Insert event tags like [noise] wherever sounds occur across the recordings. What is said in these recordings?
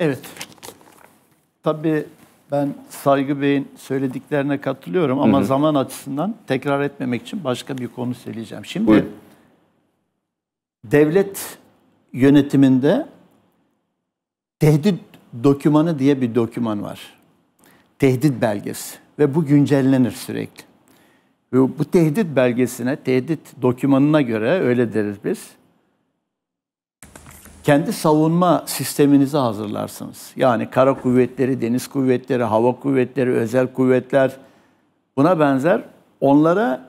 Evet. Tabii ben Saygı Bey'in söylediklerine katılıyorum ama hı hı. zaman açısından tekrar etmemek için başka bir konu söyleyeceğim. Şimdi Buyurun. devlet yönetiminde tehdit dokümanı diye bir doküman var. Tehdit belgesi ve bu güncellenir sürekli. Bu tehdit belgesine, tehdit dokümanına göre öyle deriz biz kendi savunma sisteminizi hazırlarsınız. Yani kara kuvvetleri, deniz kuvvetleri, hava kuvvetleri, özel kuvvetler buna benzer onlara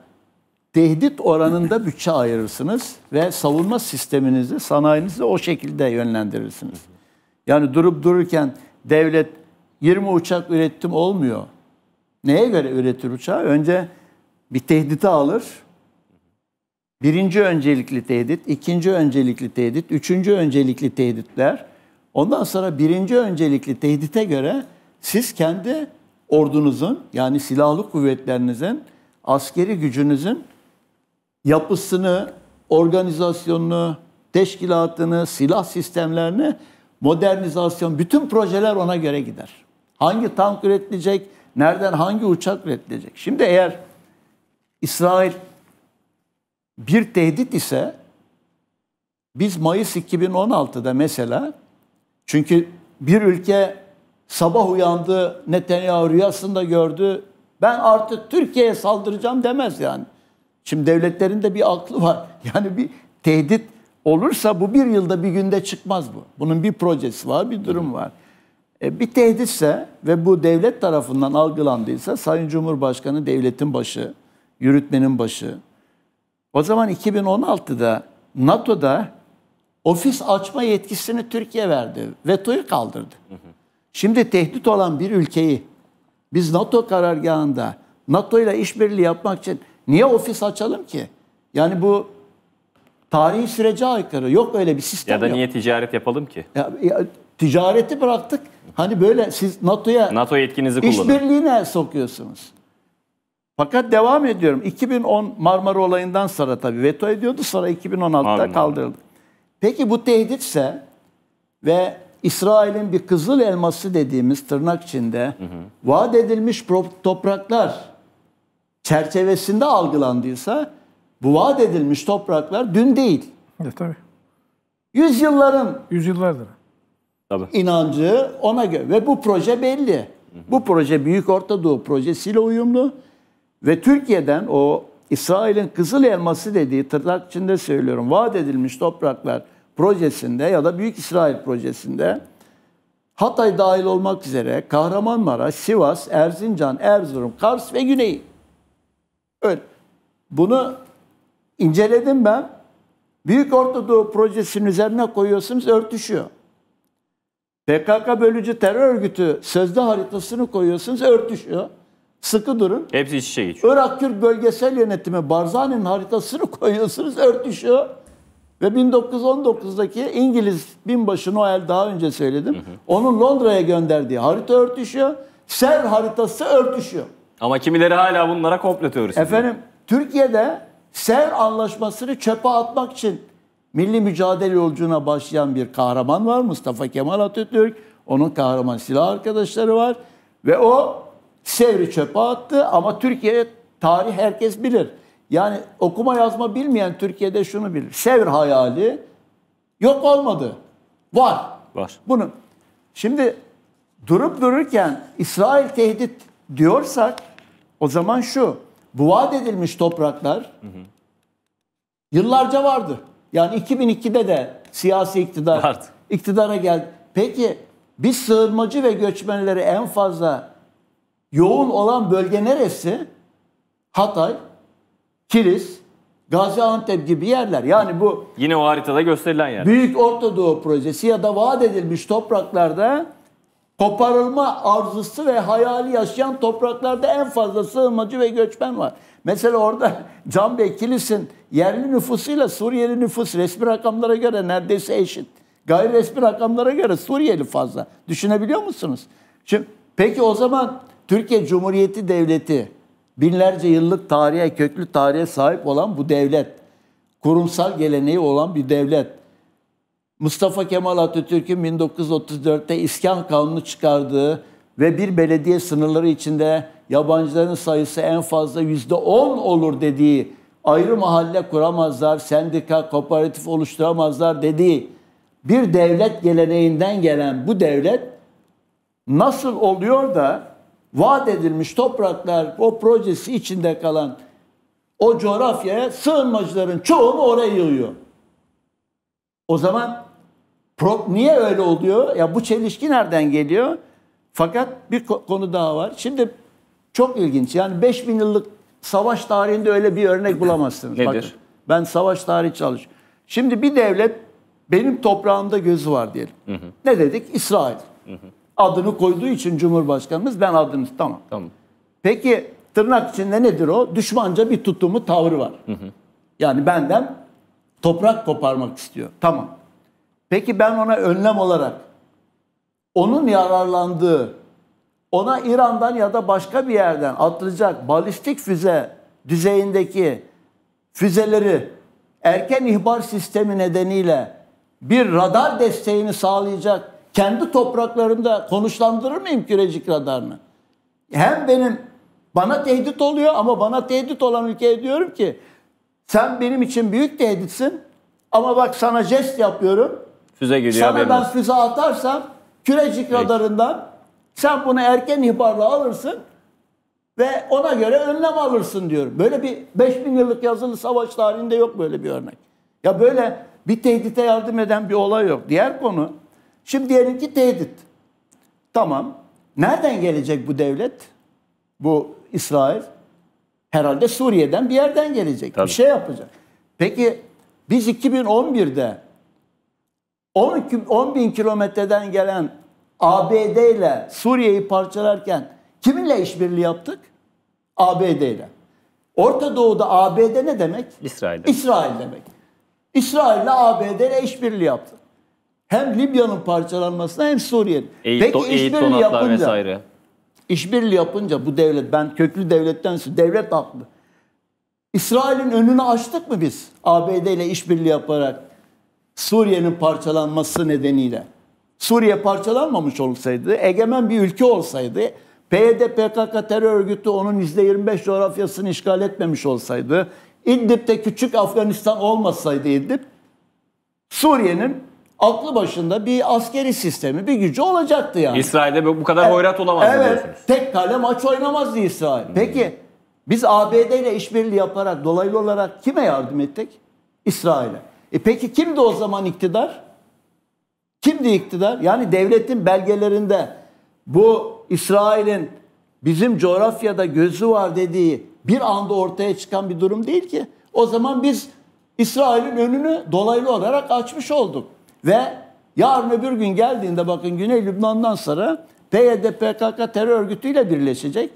tehdit oranında [laughs] bütçe ayırırsınız ve savunma sisteminizi, sanayinizi o şekilde yönlendirirsiniz. Yani durup dururken devlet 20 uçak ürettim olmuyor. Neye göre üretir uçağı? Önce bir tehdite alır, Birinci öncelikli tehdit, ikinci öncelikli tehdit, üçüncü öncelikli tehditler. Ondan sonra birinci öncelikli tehdite göre siz kendi ordunuzun yani silahlı kuvvetlerinizin, askeri gücünüzün yapısını, organizasyonunu, teşkilatını, silah sistemlerini, modernizasyon, bütün projeler ona göre gider. Hangi tank üretilecek, nereden hangi uçak üretilecek? Şimdi eğer İsrail bir tehdit ise biz Mayıs 2016'da mesela çünkü bir ülke sabah uyandı Netanyahu rüyasında gördü ben artık Türkiye'ye saldıracağım demez yani. Şimdi devletlerin de bir aklı var. [laughs] Yani bir tehdit olursa bu bir yılda bir günde çıkmaz bu. Bunun bir projesi var, bir durum var. E, bir tehditse ve bu devlet tarafından algılandıysa Sayın Cumhurbaşkanı devletin başı, yürütmenin başı, o zaman 2016'da NATO'da ofis açma yetkisini Türkiye verdi. Vetoyu kaldırdı. Hı hı. Şimdi tehdit olan bir ülkeyi biz NATO karargahında NATO ile işbirliği yapmak için niye ofis açalım ki? Yani bu tarihi sürece aykırı. Yok öyle bir sistem Ya da yok. niye ticaret yapalım ki? Ya, ya, ticareti bıraktık. Hani böyle siz NATO'ya NATO yetkinizi kullanın. İşbirliğine sokuyorsunuz. Fakat devam ediyorum. 2010 Marmara olayından sonra tabii veto ediyordu. Sonra 2016'da kaldırıldı. Peki bu tehditse ve İsrail'in bir kızıl elması dediğimiz tırnak içinde hı hı. vaat edilmiş topraklar çerçevesinde algılandıysa bu vaat edilmiş topraklar dün değil. Evet tabii. Yüzyılların Yüzyıllardır. Tabii. inancı ona göre ve bu proje belli. Hı hı. Bu proje Büyük ortadoğu projesiyle uyumlu. Ve Türkiye'den o İsrail'in Kızıl Elması dediği tırnak içinde söylüyorum vaat edilmiş topraklar projesinde ya da Büyük İsrail projesinde Hatay dahil olmak üzere Kahramanmaraş, Sivas, Erzincan, Erzurum, Kars ve Güney. Evet. Bunu inceledim ben. Büyük Orta Doğu projesinin üzerine koyuyorsunuz örtüşüyor. PKK bölücü terör örgütü sözde haritasını koyuyorsunuz örtüşüyor. Sıkı durun. Hepsi iç içe geçiyor. Irak Kürt Bölgesel Yönetimi Barzani'nin haritasını [laughs] koyuyorsunuz örtüşüyor. Ve 1919'daki İngiliz binbaşı Noel daha önce söyledim. Hı hı. Onun Londra'ya gönderdiği harita örtüşüyor. Ser haritası örtüşüyor. Ama kimileri hala bunlara komple teorisi. Efendim Türkiye'de Ser anlaşmasını çöpe atmak için milli mücadele yolculuğuna başlayan bir kahraman var. Mustafa Kemal Atatürk. Onun kahraman silah arkadaşları var. Ve o Sevri çöpe attı ama Türkiye tarih herkes bilir. Yani okuma yazma bilmeyen Türkiye'de şunu bilir. Sevr hayali yok olmadı. Var. Var. Bunu şimdi durup dururken İsrail tehdit diyorsak o zaman şu. Bu vaat edilmiş topraklar hı hı. yıllarca vardı. Yani 2002'de de siyasi iktidar vardı. iktidara geldi. Peki biz sığınmacı ve göçmenleri en fazla yoğun olan bölge neresi? Hatay, Kilis, Gaziantep gibi yerler. Yani bu yine o haritada gösterilen yer. Büyük Orta Doğu projesi ya da vaat edilmiş topraklarda koparılma arzusu ve hayali yaşayan topraklarda en fazla sığınmacı ve göçmen var. Mesela orada [laughs] Can Bey Kilis'in yerli nüfusuyla Suriyeli nüfus resmi rakamlara göre neredeyse eşit. Gayri resmi rakamlara göre Suriyeli fazla. Düşünebiliyor musunuz? Şimdi peki o zaman Türkiye Cumhuriyeti Devleti binlerce yıllık tarihe, köklü tarihe sahip olan bu devlet. Kurumsal geleneği olan bir devlet. Mustafa Kemal Atatürk'ün 1934'te İskan Kanunu çıkardığı ve bir belediye sınırları içinde yabancıların sayısı en fazla %10 olur dediği, ayrı mahalle kuramazlar, sendika, kooperatif oluşturamazlar dediği bir devlet geleneğinden gelen bu devlet nasıl oluyor da vaat edilmiş topraklar o projesi içinde kalan o coğrafyaya sığınmacıların çoğunu oraya yığıyor. O zaman pro, niye öyle oluyor? Ya bu çelişki nereden geliyor? Fakat bir konu daha var. Şimdi çok ilginç. Yani 5000 yıllık savaş tarihinde öyle bir örnek bulamazsınız. [laughs] Nedir? Bakın, ben savaş tarihi çalış. Şimdi bir devlet benim toprağımda gözü var diyelim. Hı hı. Ne dedik? İsrail. Hı hı adını koyduğu için Cumhurbaşkanımız ben adını tamam. Tamam. Peki tırnak içinde nedir o? Düşmanca bir tutumu tavrı var. Hı hı. Yani benden toprak koparmak istiyor. Tamam. Peki ben ona önlem olarak onun yararlandığı ona İran'dan ya da başka bir yerden atılacak balistik füze düzeyindeki füzeleri erken ihbar sistemi nedeniyle bir radar desteğini sağlayacak kendi topraklarımda konuşlandırır mıyım kürecik radarını? Hem benim bana tehdit oluyor ama bana tehdit olan ülkeye diyorum ki sen benim için büyük tehditsin ama bak sana jest yapıyorum. Füze geliyor Sana ben füze atarsam kürecik Peki. radarından sen bunu erken ihbarla alırsın ve ona göre önlem alırsın diyorum. Böyle bir 5000 yıllık yazılı savaş tarihinde yok böyle bir örnek. Ya böyle bir tehdite yardım eden bir olay yok. Diğer konu Şimdi diyelim ki tehdit. Tamam. Nereden gelecek bu devlet? Bu İsrail? Herhalde Suriye'den bir yerden gelecek. Tabii. Bir şey yapacak. Peki biz 2011'de 10, 10 bin kilometreden gelen ABD ile Suriye'yi parçalarken kiminle işbirliği yaptık? ABD ile. Orta Doğu'da ABD ne demek? İsrail. İsrail demek. İsrail ile ABD ile işbirliği yaptık. Hem Libya'nın parçalanmasına hem Suriye'nin. Eğit, Peki işbirliği yapınca, vesaire. işbirliği yapınca bu devlet, ben köklü devletten devlet haklı. İsrail'in önünü açtık mı biz ABD ile işbirliği yaparak Suriye'nin parçalanması nedeniyle? Suriye parçalanmamış olsaydı, egemen bir ülke olsaydı, PYD PKK terör örgütü onun %25 coğrafyasını işgal etmemiş olsaydı, İdlib'de küçük Afganistan olmasaydı İdlib, Suriye'nin aklı başında bir askeri sistemi, bir gücü olacaktı yani. İsrail'de bu kadar evet, hoyrat olamaz evet, diyorsunuz. Tek kale maç oynamazdı İsrail. Peki biz ABD ile işbirliği yaparak dolaylı olarak kime yardım ettik? İsrail'e. E peki kimdi o zaman iktidar? Kimdi iktidar? Yani devletin belgelerinde bu İsrail'in bizim coğrafyada gözü var dediği bir anda ortaya çıkan bir durum değil ki. O zaman biz İsrail'in önünü dolaylı olarak açmış olduk. Ve yarın öbür gün geldiğinde bakın Güney Lübnan'dan sonra PYD PKK terör örgütüyle birleşecek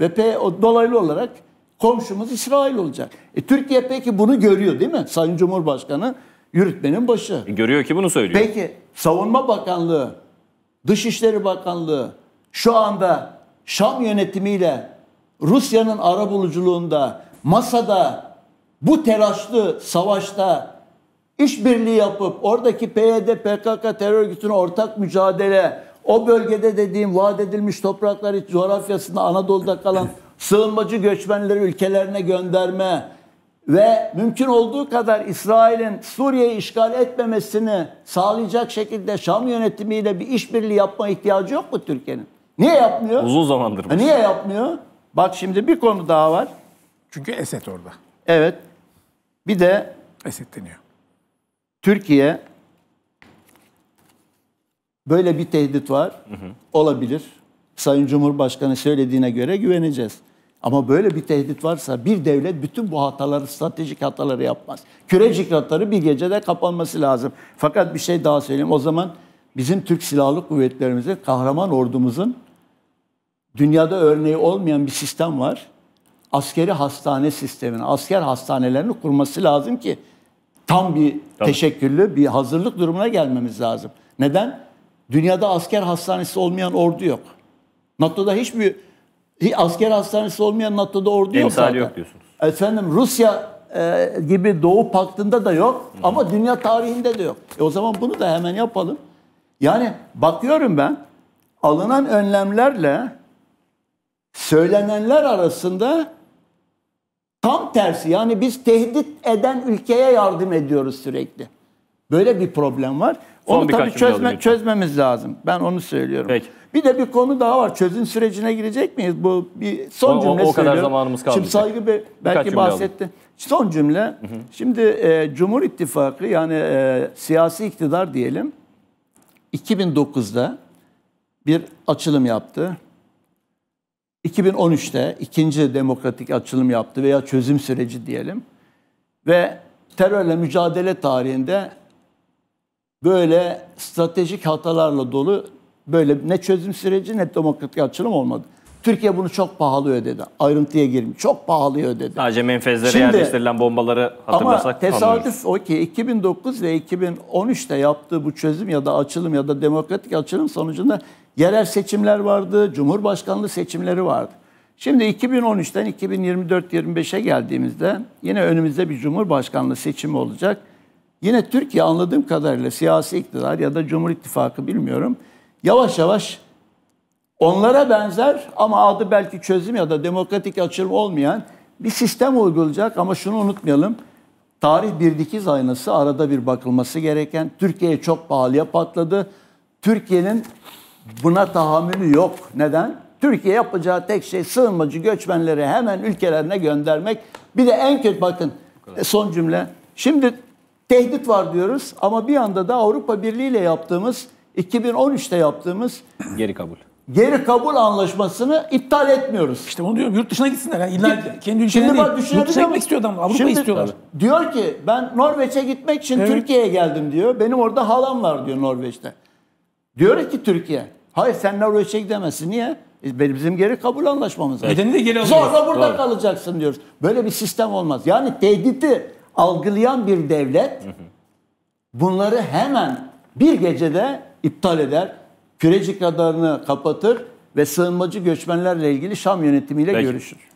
ve P, o, dolaylı olarak komşumuz İsrail olacak. E, Türkiye peki bunu görüyor değil mi? Sayın Cumhurbaşkanı yürütmenin başı. E, görüyor ki bunu söylüyor. Peki Savunma Bakanlığı, Dışişleri Bakanlığı şu anda Şam yönetimiyle Rusya'nın arabuluculuğunda masada bu telaşlı savaşta işbirliği yapıp oradaki PYD, PKK terör örgütüne ortak mücadele, o bölgede dediğim vaat edilmiş topraklar, coğrafyasında Anadolu'da kalan sığınmacı göçmenleri ülkelerine gönderme ve mümkün olduğu kadar İsrail'in Suriye'yi işgal etmemesini sağlayacak şekilde Şam yönetimiyle bir işbirliği yapma ihtiyacı yok mu Türkiye'nin? Niye yapmıyor? Uzun zamandır. Ha, niye yapmıyor? Bak şimdi bir konu daha var. Çünkü Esed orada. Evet. Bir de Esed deniyor. Türkiye böyle bir tehdit var. Hı hı. Olabilir. Sayın Cumhurbaşkanı söylediğine göre güveneceğiz. Ama böyle bir tehdit varsa bir devlet bütün bu hataları, stratejik hataları yapmaz. Kürecik hatları bir gecede kapanması lazım. Fakat bir şey daha söyleyeyim. O zaman bizim Türk Silahlı Kuvvetlerimizin, kahraman ordumuzun dünyada örneği olmayan bir sistem var. Askeri hastane sistemini, asker hastanelerini kurması lazım ki tam bir Tabii. teşekküllü bir hazırlık durumuna gelmemiz lazım. Neden? Dünyada asker hastanesi olmayan ordu yok. NATO'da hiçbir asker hastanesi olmayan NATO'da ordu yok zaten. yok diyorsunuz. Efendim Rusya e, gibi Doğu Paktı'nda da yok Hı. ama dünya tarihinde de yok. E o zaman bunu da hemen yapalım. Yani bakıyorum ben alınan önlemlerle söylenenler arasında Tam tersi yani biz tehdit eden ülkeye yardım ediyoruz sürekli. Böyle bir problem var. Son onu tabii çözme, çözmemiz lazım. Ben onu söylüyorum. Peki. Bir de bir konu daha var. Çözüm sürecine girecek miyiz? Bu bir son o, cümle o, o kadar söylüyorum. zamanımız kaldı. Şimdi saygı be, belki bahsetti. Son cümle. Hı hı. Şimdi e, Cumhur İttifakı yani e, siyasi iktidar diyelim 2009'da bir açılım yaptı. 2013'te ikinci demokratik açılım yaptı veya çözüm süreci diyelim. Ve terörle mücadele tarihinde böyle stratejik hatalarla dolu böyle ne çözüm süreci ne demokratik açılım olmadı. Türkiye bunu çok pahalı ödedi. Ayrıntıya girmiş. Çok pahalı ödedi. Sadece menfezlere Şimdi, yerleştirilen bombaları hatırlasak Ama tesadüf o ki 2009 ve 2013'te yaptığı bu çözüm ya da açılım ya da demokratik açılım sonucunda Yerel seçimler vardı, Cumhurbaşkanlığı seçimleri vardı. Şimdi 2013'ten 2024-25'e geldiğimizde yine önümüzde bir Cumhurbaşkanlığı seçimi olacak. Yine Türkiye anladığım kadarıyla siyasi iktidar ya da Cumhur İttifakı bilmiyorum. Yavaş yavaş onlara benzer ama adı belki çözüm ya da demokratik açılım olmayan bir sistem uygulayacak ama şunu unutmayalım. Tarih bir dikiz aynası arada bir bakılması gereken. Türkiye çok pahalıya patladı. Türkiye'nin Buna tahammülü yok. Neden? Türkiye yapacağı tek şey sığınmacı göçmenleri hemen ülkelerine göndermek. Bir de en kötü bakın e, son cümle. Şimdi tehdit var diyoruz ama bir anda da Avrupa Birliği ile yaptığımız 2013'te yaptığımız geri kabul. Geri kabul anlaşmasını iptal etmiyoruz. İşte onu diyorum yurt dışına gitsinler. Yani illa Git, kendi ülkelerine değil. yurt dışına gitmek istiyor adam. Avrupa istiyorlar. Diyor ki ben Norveç'e gitmek için evet. Türkiye'ye geldim diyor. Benim orada halam var diyor Norveç'te. Diyor ki Türkiye, hayır sen Norveç'e şey gidemezsin. Niye? E, bizim geri kabul anlaşmamız var. Nedeni de geri alıyoruz. burada Doğru. kalacaksın diyoruz. Böyle bir sistem olmaz. Yani tehdidi algılayan bir devlet bunları hemen bir gecede iptal eder. Kürecik radarını kapatır ve sığınmacı göçmenlerle ilgili Şam yönetimiyle Peki. görüşür.